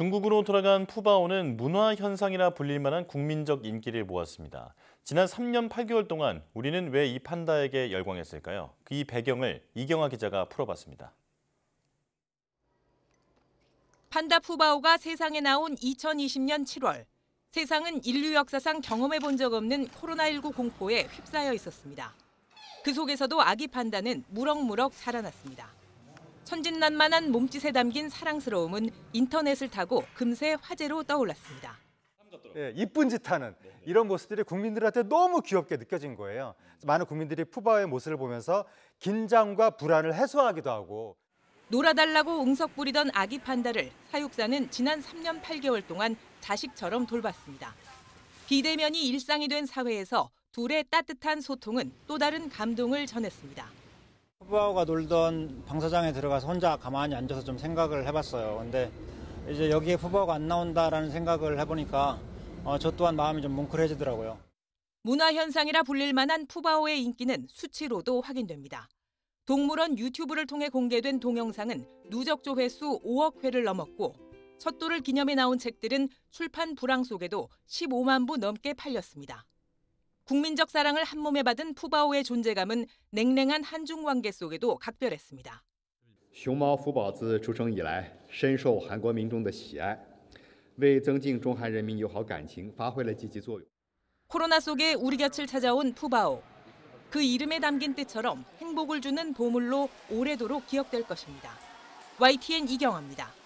중국으로 돌아간 푸바오는 문화 현상이라 불릴 만한 국민적 인기를 모았습니다. 지난 3년 8개월 동안 우리는 왜 이 판다에게 열광했을까요? 그 이 배경을 이경아 기자가 풀어봤습니다. 판다 푸바오가 세상에 나온 2020년 7월 세상은 인류 역사상 경험해 본 적 없는 코로나19 공포에 휩싸여 있었습니다. 그 속에서도 아기 판다는 무럭무럭 살아났습니다. 천진난만한 몸짓에 담긴 사랑스러움은 인터넷을 타고 금세 화제로 떠올랐습니다. 예, 이쁜 짓 하는 이런 모습들이 국민들한테 너무 귀엽게 느껴진 거예요. 많은 국민들이 푸바의 모습을 보면서 긴장과 불안을 해소하기도 하고 놀아달라고 웅석부리던 아기 판다를 사육사는 지난 3년 8개월 동안 자식처럼 돌봤습니다. 비대면이 일상이 된 사회에서 둘의 따뜻한 소통은 또 다른 감동을 전했습니다. 푸바오가 놀던 방사장에 들어가서 혼자 가만히 앉아서 좀 생각을 해봤어요. 근데 이제 여기에 푸바오가 안 나온다라는 생각을 해보니까 어, 저 또한 마음이 좀 뭉클해지더라고요. 문화 현상이라 불릴 만한 푸바오의 인기는 수치로도 확인됩니다. 동물원 유튜브를 통해 공개된 동영상은 누적 조회수 5억 회를 넘었고 첫돌을 기념해 나온 책들은 출판 불황 속에도 15만 부 넘게 팔렸습니다. 국민적 사랑을 한 몸에 받은 푸바오의 존재감은 냉랭한 한중 관계 속에도 각별했습니다. 熊猫福宝子出生以来，深受韩国民众的喜爱，为增进中韩人民友好感情发挥了积极作用。 코로나 속에 우리 곁을 찾아온 푸바오. 그 이름에 담긴 뜻처럼 행복을 주는 보물로 오래도록 기억될 것입니다. YTN 이경아입니다.